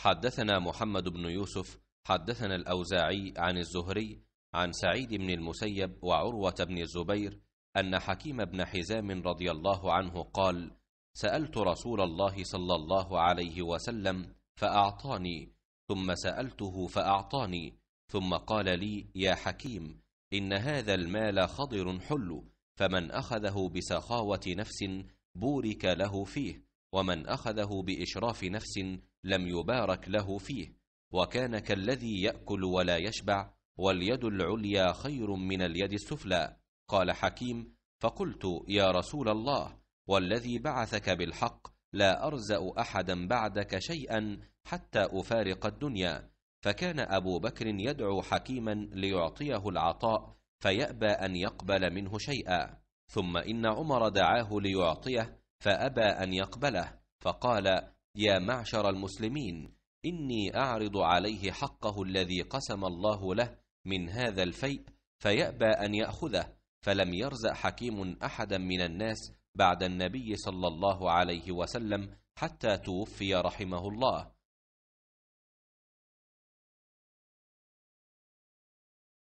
حدثنا محمد بن يوسف حدثنا الأوزاعي عن الزهري عن سعيد بن المسيب وعروة بن الزبير أن حكيم بن حزام رضي الله عنه قال سألت رسول الله صلى الله عليه وسلم فأعطاني ثم سألته فأعطاني ثم قال لي يا حكيم إن هذا المال خضر حلُّ فمن اخذه بسخاوه نفس بورك له فيه ومن أخذه بإشراف نفس لم يبارك له فيه وكان كالذي يأكل ولا يشبع واليد العليا خير من اليد السفلى قال حكيم فقلت يا رسول الله والذي بعثك بالحق لا أرزأ أحدا بعدك شيئا حتى أفارق الدنيا فكان أبو بكر يدعو حكيما ليعطيه العطاء فيأبى أن يقبل منه شيئا ثم إن عمر دعاه ليعطيه فأبى أن يقبله فقال يا معشر المسلمين إني أعرض عليه حقه الذي قسم الله له من هذا الفيء فيأبى أن يأخذه فلم يرزأ حكيم أحدا من الناس بعد النبي صلى الله عليه وسلم حتى توفي رحمه الله